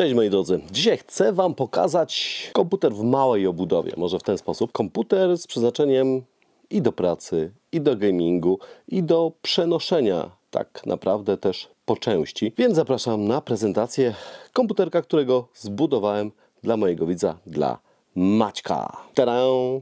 Cześć moi drodzy. Dzisiaj chcę Wam pokazać komputer w małej obudowie, może w ten sposób. Komputer z przeznaczeniem i do pracy, i do gamingu, i do przenoszenia tak naprawdę też po części. Więc zapraszam na prezentację komputerka, którego zbudowałem dla mojego widza, dla Maćka. Tadam!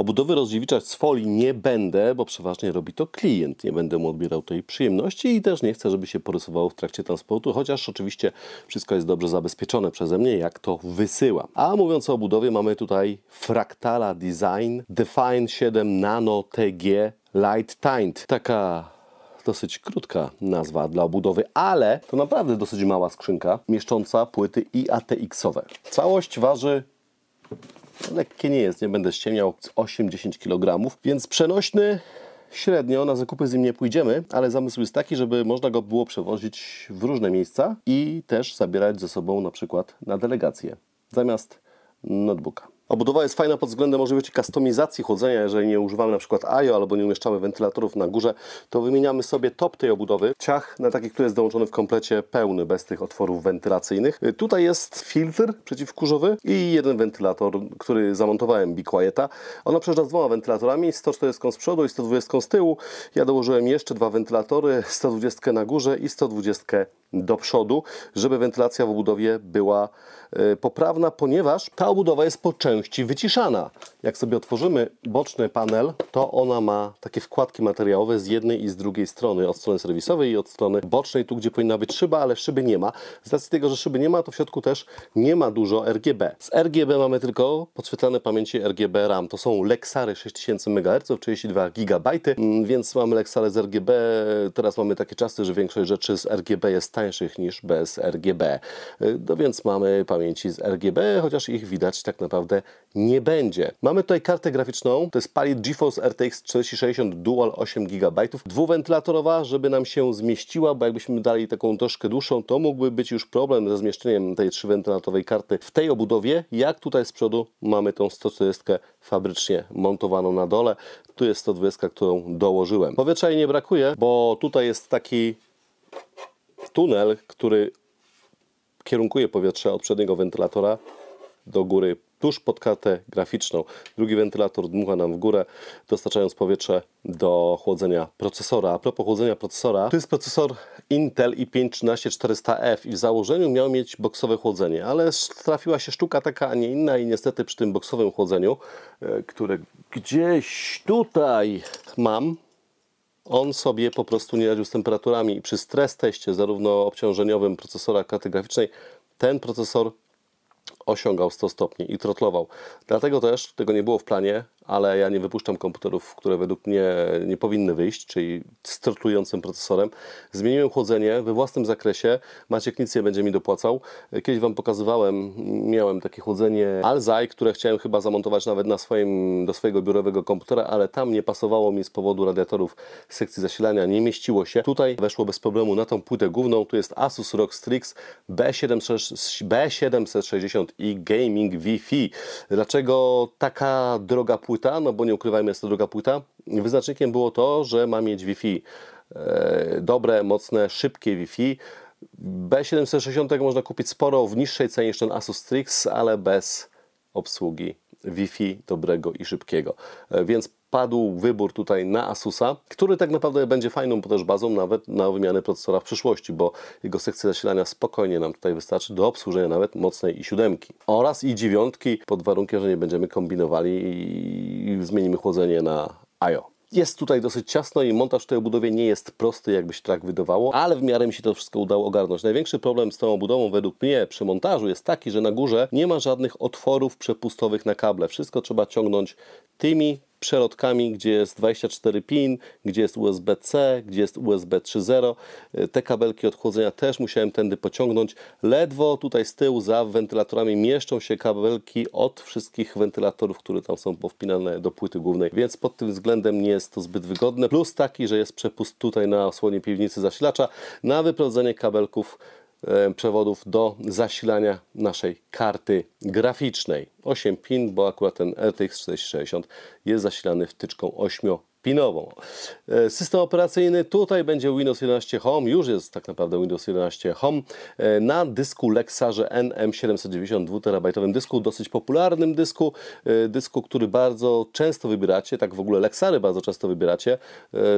Obudowy rozdziewicza z folii nie będę, bo przeważnie robi to klient. Nie będę mu odbierał tej przyjemności i też nie chcę, żeby się porysowało w trakcie transportu, chociaż oczywiście wszystko jest dobrze zabezpieczone przeze mnie, jak to wysyłam. A mówiąc o obudowie, mamy tutaj Fractala Design Define 7 Nano TG Light Tint. Taka dosyć krótka nazwa dla obudowy, ale to naprawdę dosyć mała skrzynka mieszcząca płyty i ATX-owe. Całość waży lekkie nie jest, nie będę ściemniał, 8-10 kg, więc przenośny średnio, na zakupy z nim nie pójdziemy, ale zamysł jest taki, żeby można go było przewozić w różne miejsca i też zabierać ze sobą na przykład na delegacje, zamiast notebooka. Obudowa jest fajna pod względem możliwości kustomizacji chłodzenia. Jeżeli nie używamy na przykład AJO albo nie umieszczamy wentylatorów na górze, to wymieniamy sobie top tej obudowy. Ciach na taki, który jest dołączony w komplecie pełny, bez tych otworów wentylacyjnych. Y, tutaj jest filtr przeciwkurzowy i jeden wentylator, który zamontowałem Biquieta. Ona przejeżdża z dwoma wentylatorami, 140 z przodu i 120 z tyłu. Ja dołożyłem jeszcze dwa wentylatory, 120 na górze i 120 do przodu, żeby wentylacja w obudowie była e, poprawna, ponieważ ta obudowa jest po części wyciszana. Jak sobie otworzymy boczny panel, to ona ma takie wkładki materiałowe z jednej i z drugiej strony, od strony serwisowej i od strony bocznej, tu gdzie powinna być szyba, ale szyby nie ma. Z racji tego, że szyby nie ma, to w środku też nie ma dużo RGB. Z RGB mamy tylko podświetlane pamięci RGB RAM. To są Lexary 6000 MHz, 32 GB, więc mamy Lexary z RGB. Teraz mamy takie czasy, że większość rzeczy z RGB jest tańszych niż bez RGB. Y, no więc mamy pamięci z RGB, chociaż ich widać tak naprawdę nie będzie. Mamy tutaj kartę graficzną, to jest Palit GeForce RTX 4060 Dual 8 GB, dwuwentylatorowa, żeby nam się zmieściła, bo jakbyśmy dali taką troszkę dłuższą, to mógłby być już problem ze zmieszczeniem tej trzywentylatowej karty w tej obudowie, jak tutaj z przodu mamy tą 140 fabrycznie montowaną na dole, tu jest 120, którą dołożyłem. Powietrza jej nie brakuje, bo tutaj jest taki tunel, który kierunkuje powietrze od przedniego wentylatora do góry, tuż pod kartę graficzną. Drugi wentylator dmucha nam w górę, dostarczając powietrze do chłodzenia procesora. A propos chłodzenia procesora, to jest procesor Intel i5-13400F i w założeniu miał mieć boksowe chłodzenie, ale trafiła się sztuka taka, a nie inna i niestety przy tym boksowym chłodzeniu, e, które gdzieś tutaj mam, on sobie po prostu nie radził z temperaturami i przy stres teście, zarówno obciążeniowym procesora karty graficznej, ten procesor osiągał 100 stopni i trotlował. Dlatego też tego nie było w planie, ale ja nie wypuszczam komputerów, które według mnie nie powinny wyjść, czyli z trotlującym procesorem. Zmieniłem chłodzenie we własnym zakresie. Maciek nic nie będzie mi dopłacał. Kiedyś Wam pokazywałem, miałem takie chłodzenie Alzai, które chciałem chyba zamontować nawet na swoim, do swojego biurowego komputera, ale tam nie pasowało mi z powodu radiatorów sekcji zasilania, nie mieściło się. Tutaj weszło bez problemu na tą płytę główną. Tu jest Asus ROG Strix B760, B760 i gaming Wi-Fi. Dlaczego taka droga płyta? No bo nie ukrywajmy, jest to droga płyta. Wyznacznikiem było to, że ma mieć Wi-Fi. E, dobre, mocne, szybkie Wi-Fi. B760 można kupić sporo w niższej cenie niż ten Asus Strix, ale bez obsługi Wi-Fi dobrego i szybkiego. E, więc padł wybór tutaj na Asusa, który tak naprawdę będzie fajną też bazą nawet na wymianę procesora w przyszłości, bo jego sekcja zasilania spokojnie nam tutaj wystarczy do obsłużenia nawet mocnej i siódemki oraz i dziewiątki pod warunkiem, że nie będziemy kombinowali i zmienimy chłodzenie na IO. Jest tutaj dosyć ciasno i montaż w tej obudowie nie jest prosty, jakby się tak wydawało, ale w miarę mi się to wszystko udało ogarnąć. Największy problem z tą obudową według mnie przy montażu jest taki, że na górze nie ma żadnych otworów przepustowych na kable. Wszystko trzeba ciągnąć tymi przelotkami, gdzie jest 24 pin, gdzie jest USB-C, gdzie jest USB 3.0. E, te kabelki odchłodzenia też musiałem tędy pociągnąć. Ledwo tutaj z tyłu za wentylatorami mieszczą się kabelki od wszystkich wentylatorów, które tam są powpinane do płyty głównej, więc pod tym względem nie jest to zbyt wygodne. Plus taki, że jest przepust tutaj na osłonie piwnicy zasilacza na wyprowadzenie kabelków E, przewodów do zasilania naszej karty graficznej. 8 pin, bo akurat ten RTX 4060 jest zasilany wtyczką 8 pinową. E, system operacyjny tutaj będzie Windows 11 Home, już jest tak naprawdę Windows 11 Home, e, na dysku Lexarze NM790 2TB dysku, dosyć popularnym dysku, e, dysku, który bardzo często wybieracie, tak w ogóle Lexary bardzo często wybieracie,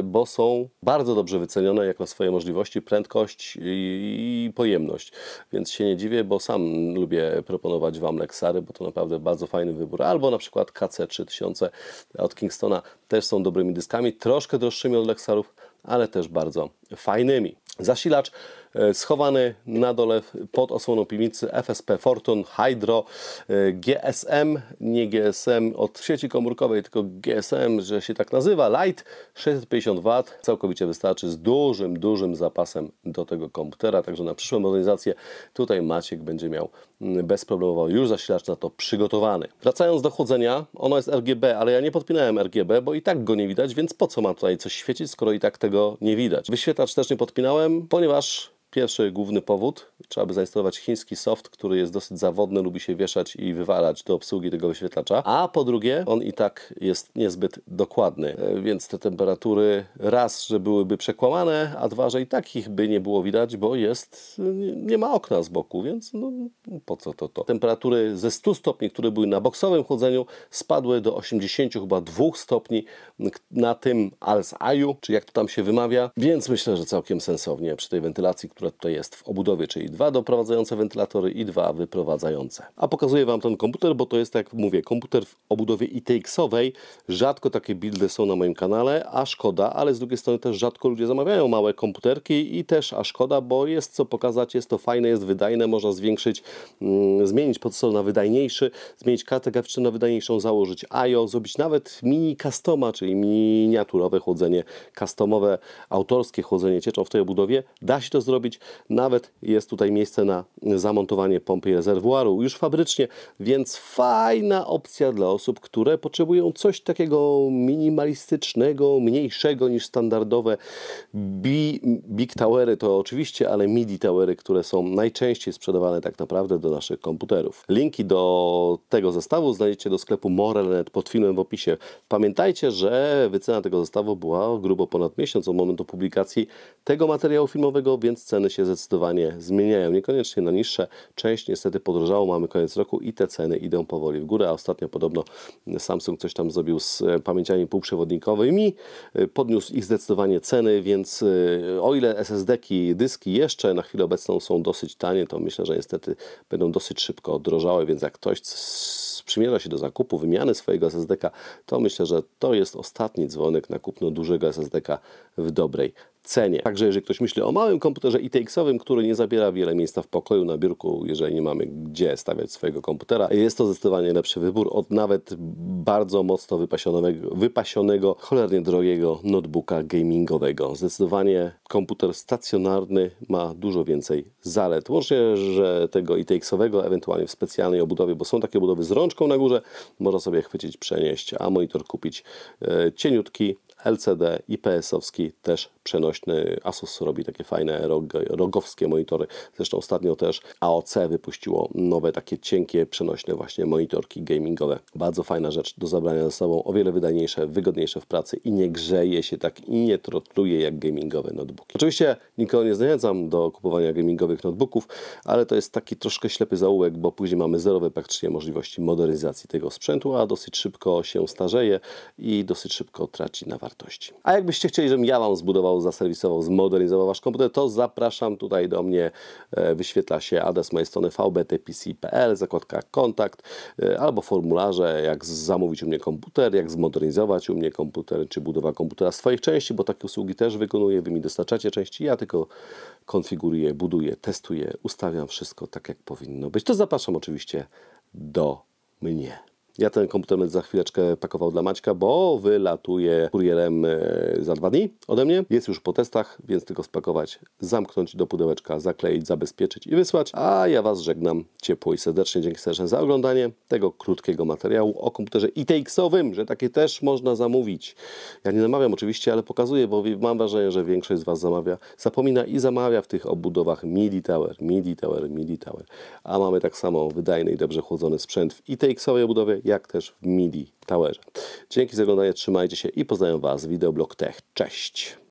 bo są bardzo dobrze wycenione jak na swoje możliwości, prędkość i pojemność, więc się nie dziwię, bo sam lubię proponować Wam Lexary, bo to naprawdę bardzo fajny wybór, albo na przykład KC3000 od Kingstona też są dobrymi dyskami, troszkę droższymi od Lexarów, ale też bardzo fajnymi. Zasilacz E, schowany na dole pod osłoną piwnicy FSP Fortun Hydro e, GSM, nie GSM od sieci komórkowej, tylko GSM, że się tak nazywa, Light 650 W, całkowicie wystarczy z dużym, dużym zapasem do tego komputera, także na przyszłą modernizację tutaj Maciek będzie miał mm, bezproblemowo już zasilacz na to przygotowany. Wracając do chłodzenia, ono jest RGB, ale ja nie podpinałem RGB, bo i tak go nie widać, więc po co mam tutaj coś świecić, skoro i tak tego nie widać. Wyświetlacz też nie podpinałem, ponieważ Pierwszy główny powód, trzeba by zainstalować chiński soft, który jest dosyć zawodny, lubi się wieszać i wywalać do obsługi tego wyświetlacza. A po drugie, on i tak jest niezbyt dokładny, e, więc te temperatury raz, że byłyby przekłamane, a dwa, że i tak ich by nie było widać, bo jest, e, nie ma okna z boku, więc no, po co to to. Temperatury ze 100 stopni, które były na boksowym chłodzeniu, spadły do 80 chyba 2 stopni na tym Alsaju, czy jak to tam się wymawia, więc myślę, że całkiem sensownie przy tej wentylacji, która które tutaj jest w obudowie, czyli dwa doprowadzające wentylatory i dwa wyprowadzające. A pokazuję Wam ten komputer, bo to jest, jak mówię, komputer w obudowie ITX-owej. Rzadko takie buildy są na moim kanale, a szkoda, ale z drugiej strony też rzadko ludzie zamawiają małe komputerki i też a szkoda, bo jest co pokazać, jest to fajne, jest wydajne, można zwiększyć, mm, zmienić procesor na wydajniejszy, zmienić kartę graficzną na wydajniejszą, założyć IO, zrobić nawet mini customa, czyli miniaturowe chłodzenie, customowe, autorskie chłodzenie cieczą w tej obudowie. Da się to zrobić zrobić. Nawet jest tutaj miejsce na zamontowanie pompy i rezerwuaru już fabrycznie, więc fajna opcja dla osób, które potrzebują coś takiego minimalistycznego, mniejszego niż standardowe big towery to oczywiście, ale midi towery, które są najczęściej sprzedawane tak naprawdę do naszych komputerów. Linki do tego zestawu znajdziecie do sklepu Morelnet pod filmem w opisie. Pamiętajcie, że wycena tego zestawu była grubo ponad miesiąc od momentu publikacji tego materiału filmowego, więc cena ceny się zdecydowanie zmieniają, niekoniecznie na niższe. Część niestety podrożało, mamy koniec roku i te ceny idą powoli w górę, a ostatnio podobno Samsung coś tam zrobił z e, pamięciami półprzewodnikowymi, e, podniósł ich zdecydowanie ceny, więc e, o ile SSD-ki, dyski jeszcze na chwilę obecną są dosyć tanie, to myślę, że niestety będą dosyć szybko drożały, więc jak ktoś sprzymierza się do zakupu, wymiany swojego SSD-ka, to myślę, że to jest ostatni dzwonek na kupno dużego SSD-ka w dobrej cenie. Także jeżeli ktoś myśli o małym komputerze ITX-owym, który nie zabiera wiele miejsca w pokoju na biurku, jeżeli nie mamy gdzie stawiać swojego komputera, jest to zdecydowanie lepszy wybór od nawet bardzo mocno wypasionego, wypasionego cholernie drogiego notebooka gamingowego. Zdecydowanie komputer stacjonarny ma dużo więcej zalet. Łącznie, że tego ITX-owego, ewentualnie w specjalnej obudowie, bo są takie obudowy z rączką na górze, można sobie chwycić, przenieść, a monitor kupić e, cieniutki, LCD, IPS-owski też przenośny. Asus robi takie fajne rog, rogowskie monitory. Zresztą ostatnio też AOC wypuściło nowe takie cienkie, przenośne właśnie monitorki gamingowe. Bardzo fajna rzecz do zabrania ze sobą, o wiele wydajniejsze, wygodniejsze w pracy i nie grzeje się tak i nie trotluje jak gamingowe notebooki. Oczywiście nikogo nie zachęcam do kupowania gamingowych notebooków, ale to jest taki troszkę ślepy zaułek, bo później mamy zerowe praktycznie możliwości modernizacji tego sprzętu, a dosyć szybko się starzeje i dosyć szybko traci na wartości. A jakbyście chcieli, żebym ja Wam zbudował zamontował, zaserwisował, zmodernizował wasz komputer, to zapraszam tutaj do mnie. E, wyświetla się adres mojej strony vbtpc.pl, zakładka kontakt e, albo formularze, jak zamówić u mnie komputer, jak zmodernizować u mnie komputer, czy budowa komputera swoich części, bo takie usługi też wykonuję, wy mi dostarczacie części, ja tylko konfiguruję, buduję, testuję, ustawiam wszystko tak, jak powinno być. To zapraszam oczywiście do mnie. Ja ten komputer będę za chwileczkę pakował dla Maćka, bo wylatuje kurierem e, za dwa dni ode mnie. Jest już po testach, więc tylko spakować, zamknąć do pudełeczka, zakleić, zabezpieczyć i wysłać. A ja Was żegnam ciepło i serdecznie. Dzięki serdecznie za oglądanie tego krótkiego materiału o komputerze ITX-owym, że takie też można zamówić. Ja nie namawiam oczywiście, ale pokazuję, bo mam wrażenie, że większość z Was zamawia, zapomina i zamawia w tych obudowach MIDI Tower, MIDI Tower, MIDI Tower. A mamy tak samo wydajny i dobrze chłodzony sprzęt w ITX-owej obudowie jak też w MIDI Towerze. Dzięki za oglądanie, trzymajcie się i pozdrawiam Was w Wideoblog Tech. Cześć!